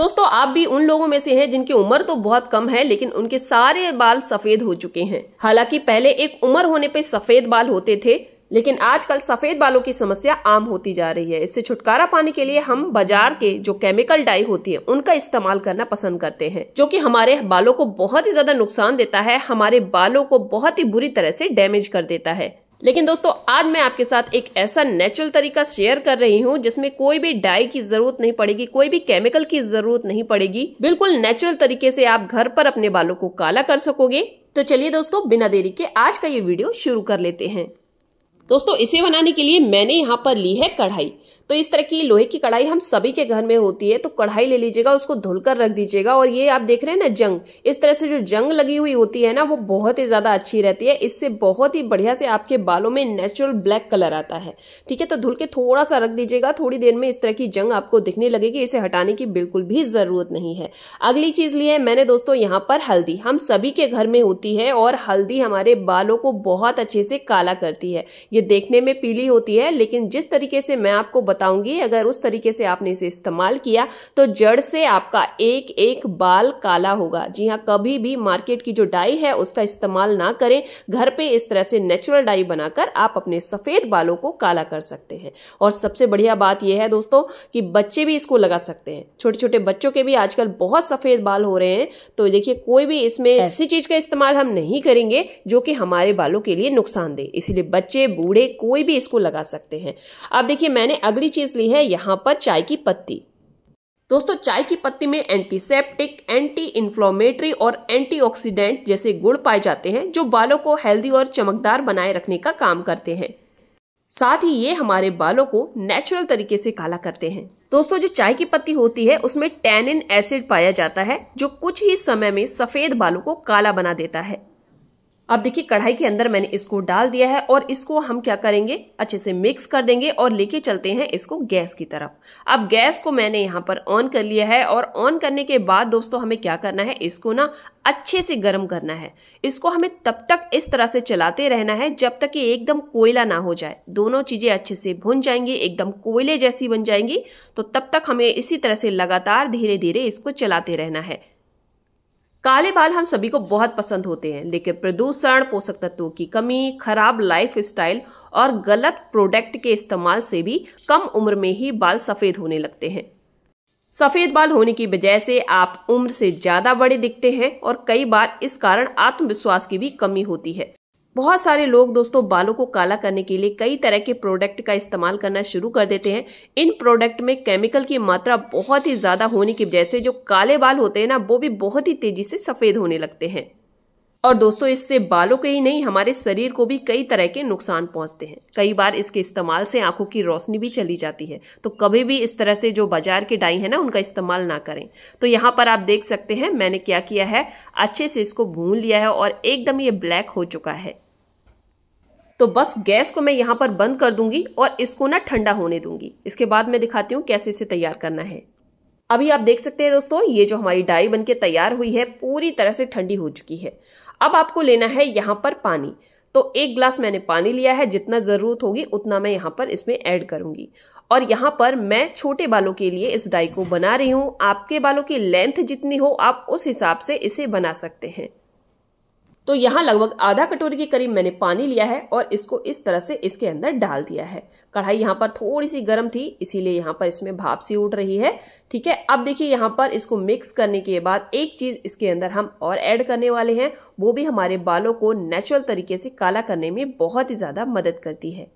दोस्तों आप भी उन लोगों में से हैं जिनकी उम्र तो बहुत कम है लेकिन उनके सारे बाल सफेद हो चुके हैं हालांकि पहले एक उम्र होने पर सफेद बाल होते थे लेकिन आजकल सफेद बालों की समस्या आम होती जा रही है इससे छुटकारा पाने के लिए हम बाजार के जो केमिकल डाई होती है उनका इस्तेमाल करना पसंद करते हैं जो कि हमारे बालों को बहुत ही ज्यादा नुकसान देता है हमारे बालों को बहुत ही बुरी तरह से डैमेज कर देता है लेकिन दोस्तों आज मैं आपके साथ एक ऐसा नेचुरल तरीका शेयर कर रही हूँ जिसमें कोई भी डाई की जरूरत नहीं पड़ेगी कोई भी केमिकल की जरूरत नहीं पड़ेगी बिल्कुल नेचुरल तरीके से आप घर पर अपने बालों को काला कर सकोगे तो चलिए दोस्तों बिना देरी के आज का ये वीडियो शुरू कर लेते हैं दोस्तों इसे बनाने के लिए मैंने यहाँ पर ली है कढ़ाई तो इस तरह की लोहे की कढ़ाई हम सभी के घर में होती है तो कढ़ाई ले लीजिएगा उसको धुलकर रख दीजिएगा और ये आप देख रहे हैं ना जंग इस तरह से जो जंग लगी हुई होती है ना वो बहुत ही ज़्यादा अच्छी रहती है इससे बहुत ही बढ़िया से आपके बालों में नेचुरल ब्लैक कलर आता है ठीक है तो धुल के थोड़ा सा रख दीजिएगा थोड़ी देर में इस तरह की जंग आपको दिखने लगेगी इसे हटाने की बिल्कुल भी ज़रूरत नहीं है अगली चीज़ ली है मैंने दोस्तों यहाँ पर हल्दी हम सभी के घर में होती है और हल्दी हमारे बालों को बहुत अच्छे से काला करती है ये देखने में पीली होती है लेकिन जिस तरीके से मैं आपको बता बताऊंगी अगर उस तरीके से आपने इसे इस्तेमाल किया तो जड़ से आपका एक एक बाल काला होगा जी हाँ कभी भी मार्केट की जो डाई है उसका इस्तेमाल ना करें घर पे इस तरह से नेचुरल डाई बनाकर आप अपने सफ़ेद बालों को काला कर सकते हैं और सबसे बढ़िया बात यह है दोस्तों कि बच्चे भी इसको लगा सकते हैं छोटे छोटे बच्चों के भी आजकल बहुत सफ़ेद बाल हो रहे हैं तो देखिए कोई भी इसमें ऐसी चीज़ का इस्तेमाल हम नहीं करेंगे जो कि हमारे बालों के लिए नुकसान दे इसीलिए बच्चे बूढ़े कोई भी इसको लगा सकते हैं अब देखिए मैंने अगली पहली चीज ली है यहाँ पर चाय की पत्ती दोस्तों चाय की पत्ती में एंटीसेप्टिक एंटी इन्फ्लोमेटरी और एंटीऑक्सीडेंट जैसे गुण पाए जाते हैं जो बालों को हेल्दी और चमकदार बनाए रखने का काम करते हैं साथ ही ये हमारे बालों को नेचुरल तरीके से काला करते हैं दोस्तों जो चाय की पत्ती होती है उसमें टैनिन एसिड पाया जाता है जो कुछ ही समय में सफेद बालों को काला बना देता है अब देखिए कढ़ाई के अंदर मैंने इसको डाल दिया है और इसको हम क्या करेंगे अच्छे से मिक्स कर देंगे और लेके चलते हैं इसको गैस की तरफ अब गैस को मैंने यहाँ पर ऑन कर लिया है और ऑन करने के बाद दोस्तों हमें क्या करना है इसको ना अच्छे से गर्म करना है इसको हमें तब तक इस तरह से चलाते रहना है जब तक कि एकदम कोयला ना हो जाए दोनों चीज़ें अच्छे से भुन जाएंगी एकदम कोयले जैसी बन जाएंगी तो तब तक हमें इसी तरह से लगातार धीरे धीरे इसको चलाते रहना है काले बाल हम सभी को बहुत पसंद होते हैं लेकिन प्रदूषण पोषक तत्वों की कमी खराब लाइफ स्टाइल और गलत प्रोडक्ट के इस्तेमाल से भी कम उम्र में ही बाल सफेद होने लगते हैं सफेद बाल होने की वजह से आप उम्र से ज्यादा बड़े दिखते हैं और कई बार इस कारण आत्मविश्वास की भी कमी होती है बहुत सारे लोग दोस्तों बालों को काला करने के लिए कई तरह के प्रोडक्ट का इस्तेमाल करना शुरू कर देते हैं इन प्रोडक्ट में केमिकल की मात्रा बहुत ही ज़्यादा होने की वजह से जो काले बाल होते हैं ना वो भी बहुत ही तेज़ी से सफ़ेद होने लगते हैं और दोस्तों इससे बालों के ही नहीं हमारे शरीर को भी कई तरह के नुकसान पहुंचते हैं कई बार इसके इस्तेमाल से आंखों की रोशनी भी चली जाती है तो कभी भी इस तरह से जो बाजार के डाई है ना उनका इस्तेमाल ना करें तो यहाँ पर आप देख सकते हैं मैंने क्या किया है अच्छे से इसको भून लिया है और एकदम ये ब्लैक हो चुका है तो बस गैस को मैं यहाँ पर बंद कर दूंगी और इसको ना ठंडा होने दूंगी इसके बाद मैं दिखाती हूँ कैसे इसे तैयार करना है अभी आप देख सकते हैं दोस्तों ये जो हमारी डाई बनके तैयार हुई है पूरी तरह से ठंडी हो चुकी है अब आपको लेना है यहाँ पर पानी तो एक ग्लास मैंने पानी लिया है जितना ज़रूरत होगी उतना मैं यहाँ पर इसमें ऐड करूँगी और यहाँ पर मैं छोटे बालों के लिए इस डाई को बना रही हूँ आपके बालों की लेंथ जितनी हो आप उस हिसाब से इसे बना सकते हैं तो यहाँ लगभग आधा कटोरी के करीब मैंने पानी लिया है और इसको इस तरह से इसके अंदर डाल दिया है कढ़ाई यहाँ पर थोड़ी सी गर्म थी इसीलिए यहाँ पर इसमें भाप सी उठ रही है ठीक है अब देखिए यहाँ पर इसको मिक्स करने के बाद एक चीज़ इसके अंदर हम और ऐड करने वाले हैं वो भी हमारे बालों को नेचुरल तरीके से काला करने में बहुत ही ज़्यादा मदद करती है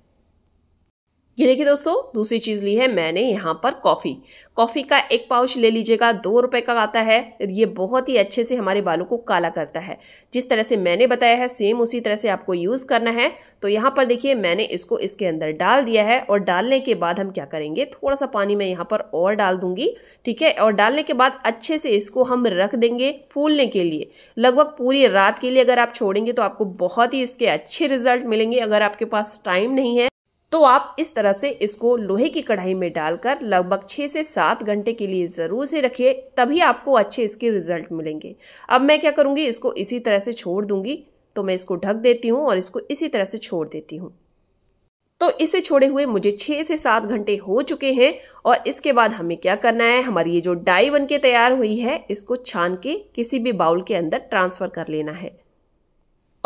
ये देखिए दोस्तों दूसरी चीज़ ली है मैंने यहाँ पर कॉफ़ी कॉफ़ी का एक पाउच ले लीजिएगा दो रुपए का आता है ये बहुत ही अच्छे से हमारे बालों को काला करता है जिस तरह से मैंने बताया है सेम उसी तरह से आपको यूज़ करना है तो यहाँ पर देखिए मैंने इसको इसके अंदर डाल दिया है और डालने के बाद हम क्या करेंगे थोड़ा सा पानी मैं यहाँ पर और डाल दूंगी ठीक है और डालने के बाद अच्छे से इसको हम रख देंगे फूलने के लिए लगभग पूरी रात के लिए अगर आप छोड़ेंगे तो आपको बहुत ही इसके अच्छे रिजल्ट मिलेंगे अगर आपके पास टाइम नहीं है तो आप इस तरह से इसको लोहे की कढ़ाई में डालकर लगभग छः से सात घंटे के लिए ज़रूर से रखिए तभी आपको अच्छे इसके रिजल्ट मिलेंगे अब मैं क्या करूँगी इसको इसी तरह से छोड़ दूंगी तो मैं इसको ढक देती हूँ और इसको इसी तरह से छोड़ देती हूँ तो इसे छोड़े हुए मुझे छह से सात घंटे हो चुके हैं और इसके बाद हमें क्या करना है हमारी ये जो डाई बन के तैयार हुई है इसको छान के किसी भी बाउल के अंदर ट्रांसफर कर लेना है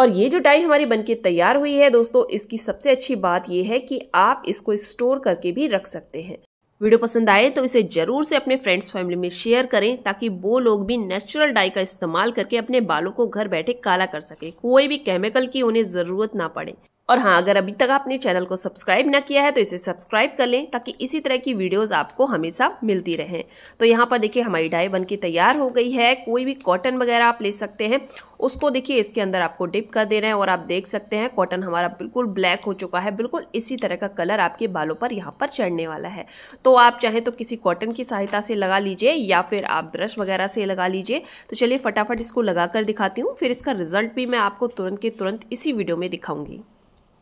और ये जो डाई हमारी बनके तैयार हुई है दोस्तों इसकी सबसे अच्छी बात यह है कि आप इसको स्टोर करके भी रख सकते हैं वीडियो पसंद आए तो इसे जरूर से अपने फ्रेंड्स फैमिली में शेयर करें ताकि वो लोग भी नेचुरल डाई का इस्तेमाल करके अपने बालों को घर बैठे काला कर सके कोई भी केमिकल की उन्हें ज़रूरत ना पड़े और हाँ अगर अभी तक आपने चैनल को सब्सक्राइब ना किया है तो इसे सब्सक्राइब कर लें ताकि इसी तरह की वीडियोस आपको हमेशा मिलती रहें तो यहाँ पर देखिए हमारी डाई बन तैयार हो गई है कोई भी कॉटन वगैरह आप ले सकते हैं उसको देखिए इसके अंदर आपको डिप कर देना है और आप देख सकते हैं कॉटन हमारा बिल्कुल ब्लैक हो चुका है बिल्कुल इसी तरह का कलर आपके बालों पर यहाँ पर चढ़ने वाला है तो आप चाहें तो किसी कॉटन की सहायता से लगा लीजिए या फिर आप ब्रश वगैरह से लगा लीजिए तो चलिए फटाफट इसको लगा दिखाती हूँ फिर इसका रिजल्ट भी मैं आपको तुरंत के तुरंत इसी वीडियो में दिखाऊंगी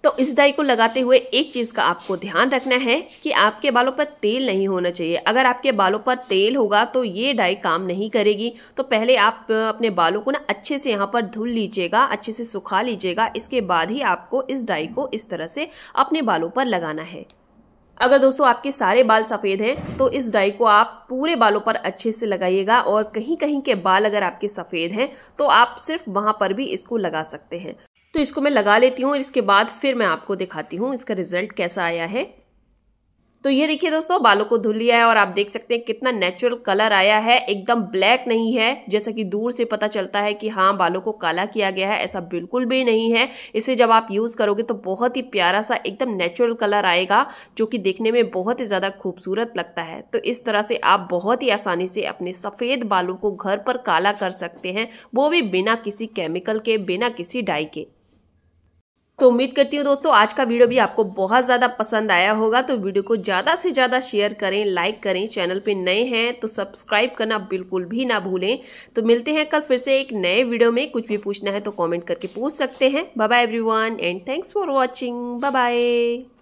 तो इस डाई को लगाते हुए एक चीज़ का आपको ध्यान रखना है कि आपके बालों पर तेल नहीं होना चाहिए अगर आपके बालों पर तेल होगा तो ये डाई काम नहीं करेगी तो पहले आप अपने बालों को ना अच्छे से यहाँ पर धुल लीजिएगा अच्छे से सुखा लीजिएगा इसके बाद ही आपको इस डाई को इस तरह से अपने बालों पर लगाना है अगर दोस्तों आपके सारे बाल सफ़ेद हैं तो इस डाई को आप पूरे बालों पर अच्छे से लगाइएगा और कहीं कहीं के बाल अगर आपके सफ़ेद हैं तो आप सिर्फ वहाँ पर भी इसको लगा सकते हैं तो इसको मैं लगा लेती हूँ और इसके बाद फिर मैं आपको दिखाती हूँ इसका रिजल्ट कैसा आया है तो ये देखिए दोस्तों बालों को धुल लिया है और आप देख सकते हैं कितना नेचुरल कलर आया है एकदम ब्लैक नहीं है जैसा कि दूर से पता चलता है कि हाँ बालों को काला किया गया है ऐसा बिल्कुल भी नहीं है इसे जब आप यूज़ करोगे तो बहुत ही प्यारा सा एकदम नेचुरल कलर आएगा जो कि देखने में बहुत ही ज़्यादा खूबसूरत लगता है तो इस तरह से आप बहुत ही आसानी से अपने सफ़ेद बालों को घर पर काला कर सकते हैं वो भी बिना किसी केमिकल के बिना किसी डाई के तो उम्मीद करती हूँ दोस्तों आज का वीडियो भी आपको बहुत ज़्यादा पसंद आया होगा तो वीडियो को ज़्यादा से ज़्यादा शेयर करें लाइक करें चैनल पे नए हैं तो सब्सक्राइब करना बिल्कुल भी ना भूलें तो मिलते हैं कल फिर से एक नए वीडियो में कुछ भी पूछना है तो कॉमेंट करके पूछ सकते हैं bye everyone and thanks for watching bye